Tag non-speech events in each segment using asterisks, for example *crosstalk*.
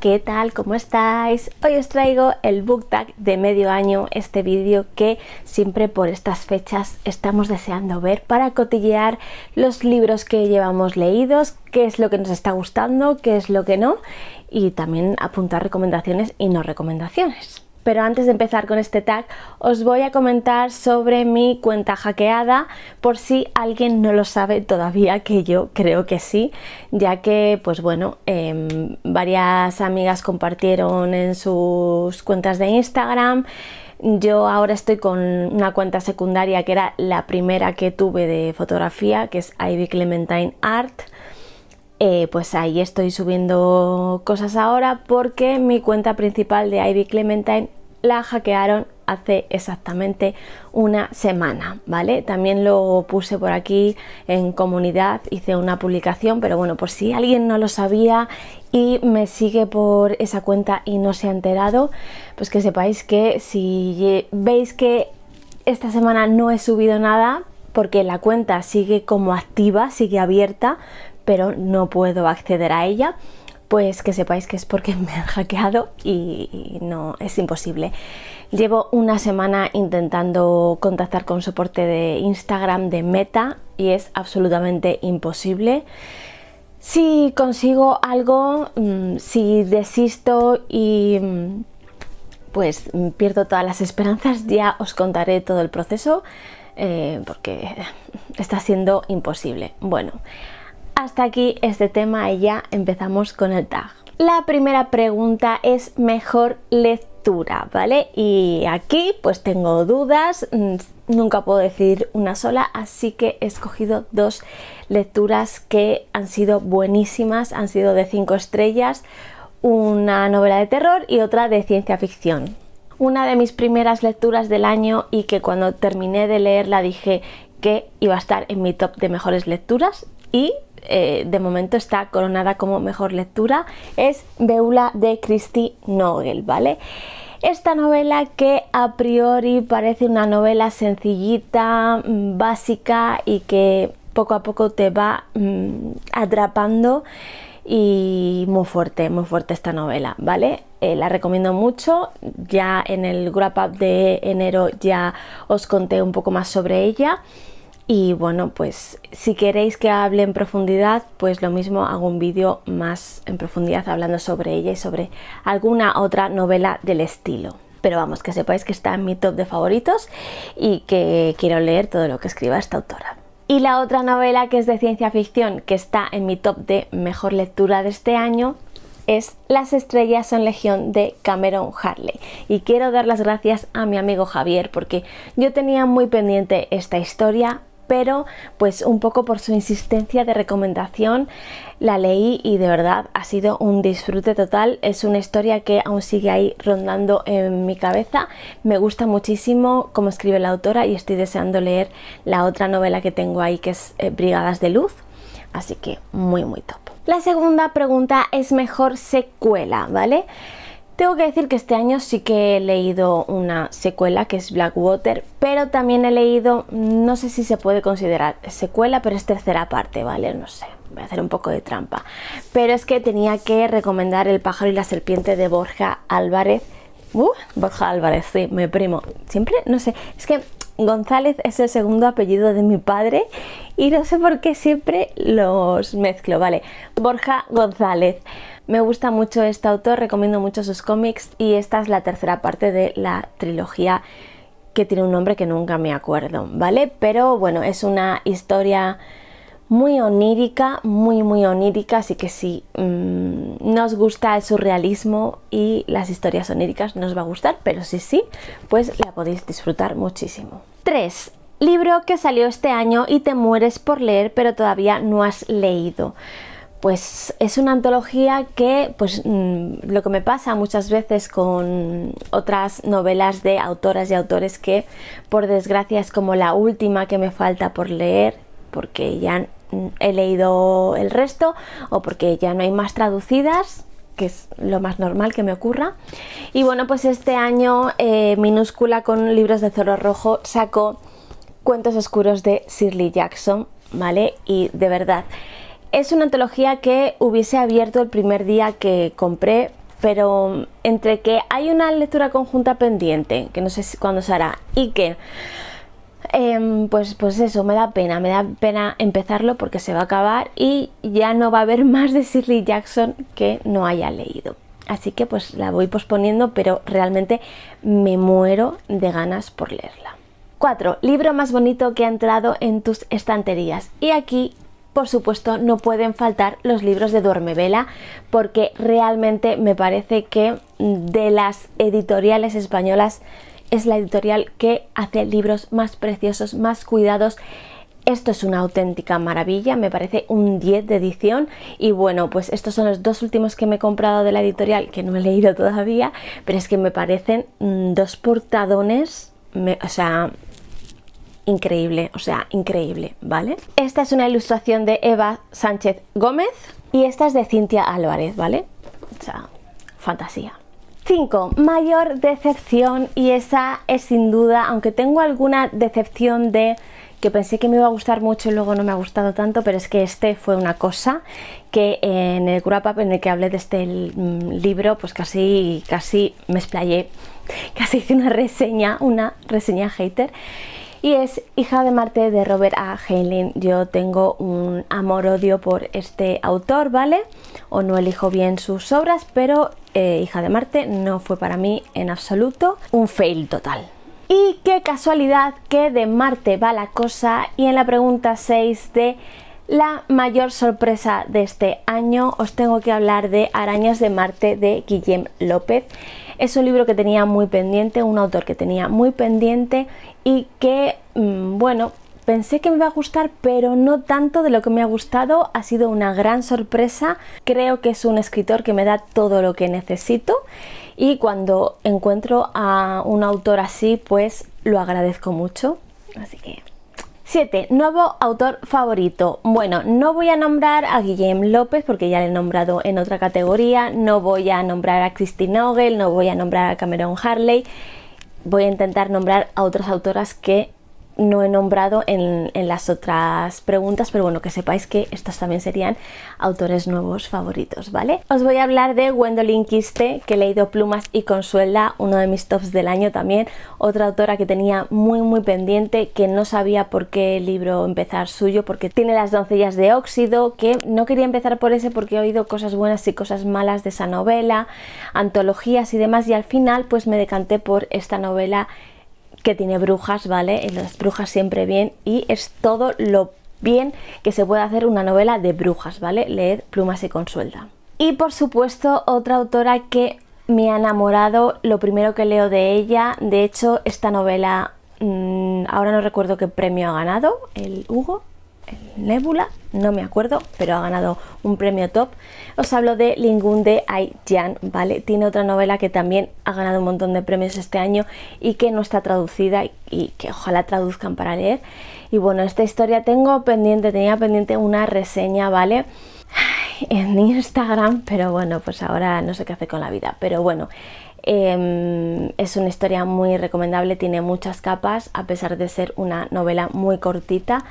¿qué tal? ¿Cómo estáis? Hoy os traigo el book tag de medio año, este vídeo que siempre por estas fechas estamos deseando ver para cotillear los libros que llevamos leídos, qué es lo que nos está gustando, qué es lo que no y también apuntar recomendaciones y no recomendaciones. Pero antes de empezar con este tag, os voy a comentar sobre mi cuenta hackeada, por si alguien no lo sabe todavía, que yo creo que sí, ya que, pues bueno, em, varias amigas compartieron en sus cuentas de Instagram. Yo ahora estoy con una cuenta secundaria que era la primera que tuve de fotografía, que es Ivy Clementine Art. Eh, pues ahí estoy subiendo cosas ahora porque mi cuenta principal de Ivy Clementine la hackearon hace exactamente una semana, ¿vale? También lo puse por aquí en comunidad, hice una publicación, pero bueno, por si alguien no lo sabía y me sigue por esa cuenta y no se ha enterado, pues que sepáis que si veis que esta semana no he subido nada, porque la cuenta sigue como activa, sigue abierta, pero no puedo acceder a ella pues que sepáis que es porque *laughs* me han hackeado y no es imposible. Llevo una semana intentando contactar con soporte de Instagram de Meta y es absolutamente imposible. Si consigo algo, mm, si desisto y mm, pues mm, pierdo todas las esperanzas, ya os contaré todo el proceso eh, porque *laughs* está siendo imposible. Bueno hasta aquí este tema y ya empezamos con el tag. La primera pregunta es mejor lectura, ¿vale? Y aquí pues tengo dudas, mm, nunca puedo decidir una sola, así que he escogido dos lecturas que han sido buenísimas, han sido de cinco estrellas, una novela de terror y otra de ciencia ficción. Una de mis primeras lecturas del año y que cuando terminé de leerla dije que iba a estar en mi top de mejores lecturas y eh, de momento está coronada como mejor lectura, es Beula de Christy Nogel, ¿vale? Esta novela que a priori parece una novela sencillita, mm, básica y que poco a poco te va mm, atrapando y muy fuerte, muy fuerte esta novela, ¿vale? Eh, la recomiendo mucho, ya en el wrap up de enero ya os conté un poco más sobre ella y bueno, pues si queréis que hable en profundidad, pues lo mismo hago un vídeo más en profundidad hablando sobre ella y sobre alguna otra novela del estilo. Pero vamos, que sepáis que está en mi top de favoritos y que quiero leer todo lo que escriba esta autora. Y la otra novela que es de ciencia ficción, que está en mi top de mejor lectura de este año, es Las estrellas son legión de Cameron Harley. Y quiero dar las gracias a mi amigo Javier porque yo tenía muy pendiente esta historia, pero pues un poco por su insistencia de recomendación la leí y de verdad ha sido un disfrute total. Es una historia que aún sigue ahí rondando en mi cabeza. Me gusta muchísimo cómo escribe la autora y estoy deseando leer la otra novela que tengo ahí que es eh, Brigadas de Luz. Así que muy muy top. La segunda pregunta es mejor secuela, ¿vale? Tengo que decir que este año sí que he leído una secuela que es Blackwater, pero también he leído, no sé si se puede considerar secuela, pero es tercera parte, ¿vale? No sé, voy a hacer un poco de trampa. Pero es que tenía que recomendar El pájaro y la serpiente de Borja Álvarez. Uh, Borja Álvarez, sí, mi primo. Siempre, no sé, es que González es el segundo apellido de mi padre y no sé por qué siempre los mezclo, ¿vale? Borja González. Me gusta mucho este autor, recomiendo mucho sus cómics y esta es la tercera parte de la trilogía que tiene un nombre que nunca me acuerdo, ¿vale? Pero bueno, es una historia muy onírica, muy muy onírica, así que si mm, nos gusta el surrealismo y las historias oníricas nos va a gustar, pero si sí, pues la podéis disfrutar muchísimo. 3. Libro que salió este año y te mueres por leer, pero todavía no has leído pues es una antología que, pues mm, lo que me pasa muchas veces con otras novelas de autoras y autores que, por desgracia, es como la última que me falta por leer, porque ya he leído el resto o porque ya no hay más traducidas que es lo más normal que me ocurra. Y bueno, pues este año eh, Minúscula con libros de Zorro Rojo sacó Cuentos Oscuros de Shirley Jackson, ¿vale? Y de verdad, es una antología que hubiese abierto el primer día que compré, pero entre que hay una lectura conjunta pendiente, que no sé cuándo se hará, y que Em, pues, pues eso, me da pena, me da pena empezarlo porque se va a acabar y ya no va a haber *laughs* más de Shirley Jackson que no haya leído. Así que pues la voy posponiendo, pero realmente me muero de ganas por leerla. 4. Libro más bonito que ha entrado en tus estanterías. Y aquí por supuesto, no pueden faltar los libros de vela porque realmente me parece que de las editoriales españolas es la editorial que hace libros más preciosos, más cuidados. Esto es una auténtica maravilla, me parece un 10 de edición y bueno, pues estos son los dos últimos que me he comprado de la editorial que no he leído todavía, pero es que me parecen mm, dos portadones, o sea, increíble, o sea, increíble, ¿vale? Esta es una ilustración de Eva Sánchez Gómez y esta es de Cintia Álvarez, ¿vale? O sea, fantasía. 5. Mayor decepción y esa es sin duda, aunque tengo alguna decepción de que pensé que me iba a gustar mucho y luego no me ha gustado tanto, pero es que este fue una cosa que eh, en el grupo en el que hablé de este mm, libro, pues casi, casi me explayé, *laughs* casi hice una reseña, una reseña hater y es Hija de Marte de Robert A. Heinlein. Yo tengo un amor-odio por este autor, ¿vale? O no elijo bien sus obras, pero eh, Hija de Marte no fue para mí en absoluto un fail total. Y qué casualidad que de Marte va la cosa y en la pregunta 6 de la mayor sorpresa de este año os tengo que hablar de Arañas de Marte de Guillem López. Es un libro que tenía muy pendiente, un autor que tenía muy pendiente y que, mm, bueno, Pensé que me iba a gustar, pero no tanto de lo que me ha gustado. Ha sido una gran sorpresa. Creo que es un escritor que me da todo lo que necesito y cuando encuentro a un autor así, pues lo agradezco mucho. Así que 7. Nuevo autor favorito. Bueno, no voy a nombrar a Guillem López porque ya le he nombrado en otra categoría, no voy a nombrar a Christine Nogel, no voy a nombrar a Cameron Harley, voy a intentar nombrar a otras autoras que no he nombrado en, las otras preguntas, pero bueno, que sepáis que estas también serían autores nuevos favoritos, ¿vale? Os voy a hablar de Gwendolyn Quiste, que he leído Plumas y Consuela, uno de mis tops del año también, otra autora que tenía muy muy pendiente, que no sabía por qué libro empezar suyo, porque tiene las doncellas de óxido, que no quería empezar por ese porque he oído cosas buenas y cosas malas de esa novela, antologías y demás, y al final pues me decanté por esta novela que tiene brujas, ¿vale? Eh, las brujas siempre bien y es todo lo bien que se puede hacer una novela de brujas, ¿vale? Leed Plumas y Consuelda. Y por supuesto, otra autora que me ha enamorado, lo primero que leo de ella, de hecho, esta novela, mm, ahora no recuerdo qué premio ha ganado, el Hugo, Nebula, no me acuerdo, pero ha ganado un premio top. Os hablo de de Ai Jian, ¿vale? Tiene otra novela que también ha ganado un montón de premios este año y que no está traducida y, que ojalá traduzcan para leer. Y bueno, esta historia tengo pendiente, tenía pendiente una reseña, ¿vale? en Instagram, pero bueno, pues ahora no sé qué hace con la vida, pero bueno, em, es una historia muy recomendable, tiene muchas capas, a pesar de ser una novela muy cortita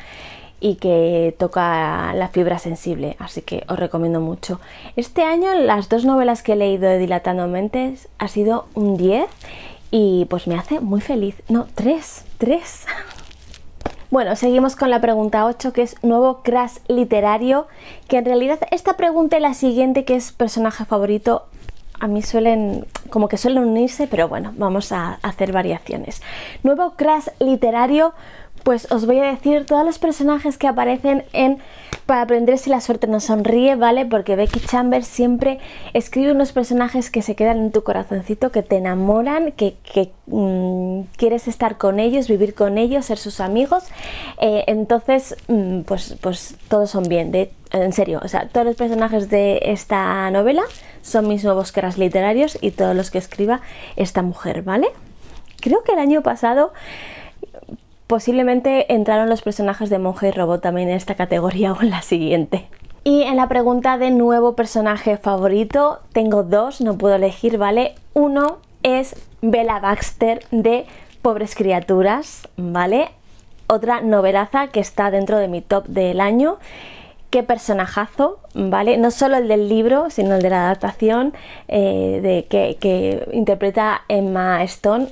y que toca la fibra sensible, así que os recomiendo mucho. Este año las dos novelas que he leído de Dilatando Mentes ha sido un 10 y pues me hace muy feliz. No, 3, 3. *laughs* Bueno, seguimos con la pregunta 8, que es nuevo crash literario, que en realidad esta pregunta y la siguiente, que es personaje favorito, a mí suelen, como que suelen unirse, pero bueno, vamos a hacer variaciones. Nuevo crash literario pues os voy a decir todos los personajes que aparecen en Para aprender si la suerte nos sonríe, ¿vale? Porque Becky Chambers siempre escribe unos personajes que se quedan en tu corazoncito, que te enamoran, que, mm, quieres estar con ellos, vivir con ellos, ser sus amigos. Eh, entonces, mm, pues, pues todos son bien. De, en serio, o sea, todos los personajes de esta novela son mis nuevos caras literarios y todos los que escriba esta mujer, ¿vale? Creo que el año pasado Posiblemente entraron los personajes de Monje y Robot también en esta categoría o en la siguiente. Y en la pregunta de nuevo personaje favorito, tengo dos, no puedo elegir, ¿vale? Uno es Bella Baxter de Pobres Criaturas, ¿vale? Otra novelaza que está dentro de mi top del año. Qué personajazo, ¿vale? No solo el del libro, sino el de la adaptación eh, de que interpreta Emma Stone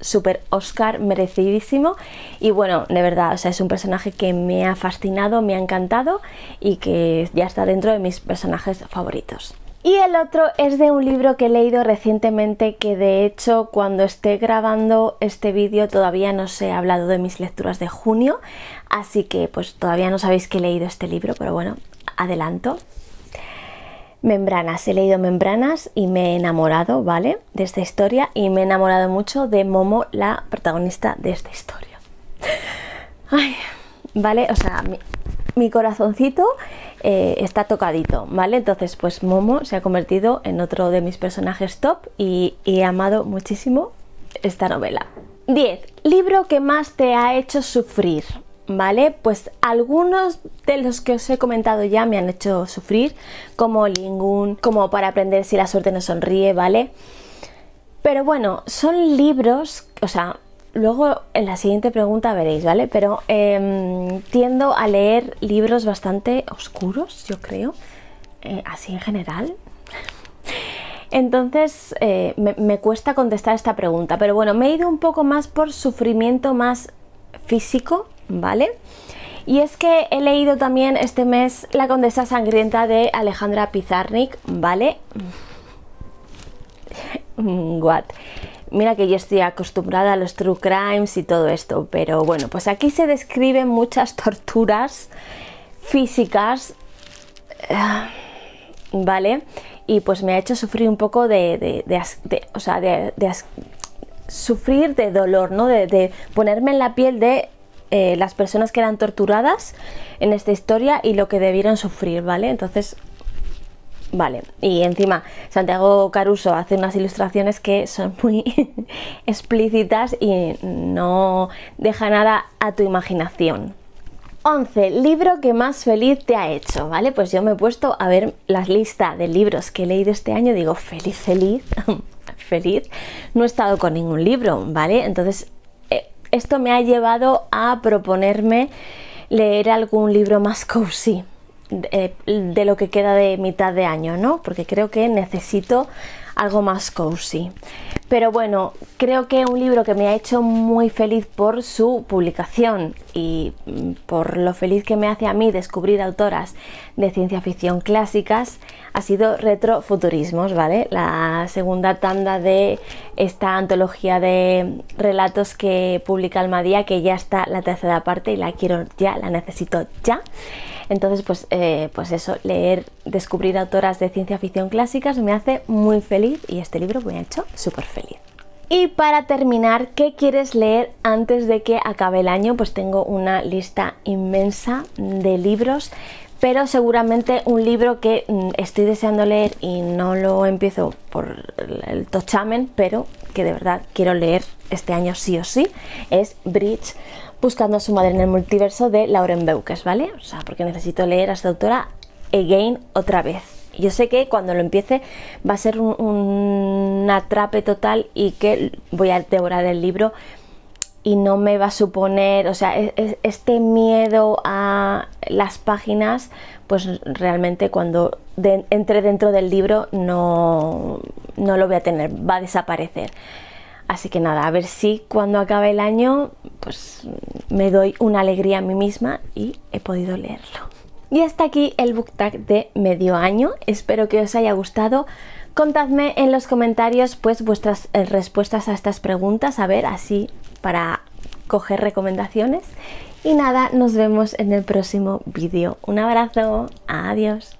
súper Oscar merecidísimo y bueno, de verdad, o sea, es un personaje que me ha fascinado, me ha encantado y que ya está dentro de mis personajes favoritos. Y el otro es de un libro que he leído recientemente que de hecho cuando esté grabando este vídeo todavía no se ha hablado de mis lecturas de junio, así que pues todavía no sabéis que he leído este libro, pero bueno, adelanto, Membranas, he leído Membranas y me he enamorado, ¿vale? De esta historia y me he enamorado mucho de Momo, la protagonista de esta historia. Ay, ¿vale? O sea, mi, corazoncito eh, está tocadito, ¿vale? Entonces, pues Momo se ha convertido en otro de mis personajes top y, y he amado muchísimo esta novela. 10. Libro que más te ha hecho sufrir. ¿vale? Pues algunos de los que os he comentado ya me han hecho sufrir, como Lingun, como para aprender si la suerte no sonríe, ¿vale? Pero bueno, son libros, o sea, luego en la siguiente pregunta veréis, ¿vale? Pero em, tiendo a leer libros bastante oscuros, yo creo, eh, así en general. Entonces eh, me cuesta contestar esta pregunta, pero bueno, me he ido un poco más por sufrimiento más físico, ¿vale? Y es que he leído también este mes La Condesa Sangrienta de Alejandra Pizarnik, ¿vale? *laughs* What? Mira que yo estoy acostumbrada a los true crimes y todo esto, pero bueno, pues aquí se describen muchas *laughs* torturas físicas, eh, ¿vale? Y pues me ha hecho sufrir un poco de, o sea, de, sufrir de dolor, ¿no? de ponerme en la piel de eh, las personas que eran torturadas en esta historia y lo que debieron sufrir, ¿vale? Entonces, vale. Y encima, Santiago Caruso hace unas ilustraciones que son muy *laughs* explícitas y no deja nada a tu imaginación. 11. Libro que más feliz te ha hecho, ¿vale? Pues yo me he puesto a ver la lista de libros que he leído este año, digo, feliz, feliz, *laughs* feliz. No he estado con ningún libro, ¿vale? Entonces esto me ha llevado a proponerme leer algún libro más cozy. Eh, de, lo que queda de mitad de año, ¿no? Porque creo que necesito algo más cozy. Pero bueno, creo que un libro que me ha hecho muy feliz por su publicación y mm, por lo feliz que me hace a mí descubrir autoras de ciencia ficción clásicas ha sido Retrofuturismos, ¿vale? La segunda tanda de esta antología de relatos que publica Almadía, que ya está la tercera parte y la quiero ya, la necesito ya. Entonces, pues, eh, pues eso, leer, descubrir autoras de ciencia ficción clásicas me hace muy feliz y este libro me ha hecho súper feliz. Y para terminar, ¿qué quieres leer antes de que acabe el año? Pues tengo una lista inmensa de libros, pero seguramente un libro que mm, estoy deseando leer y no lo empiezo por el tochamen, pero que de verdad quiero leer este año sí o sí, es Bridge buscando a su madre en el multiverso de Lauren Beukes, ¿vale? O sea, porque necesito leer a esta autora again otra vez. Yo sé que cuando lo empiece va a ser un, atrape total y que voy a devorar el libro y no me va a suponer, o sea, e-, e-, este miedo a las páginas, pues realmente cuando entre dentro del libro no, no lo voy a tener, va a desaparecer. Así que nada, a ver si cuando acabe el año pues me doy una alegría a mí misma y he podido leerlo. Y hasta aquí el book tag de medio año. Espero que os haya gustado. Contadme en los comentarios pues vuestras eh, respuestas a estas preguntas, a ver, así para coger recomendaciones. Y nada, nos vemos en el próximo vídeo. Un abrazo, adiós.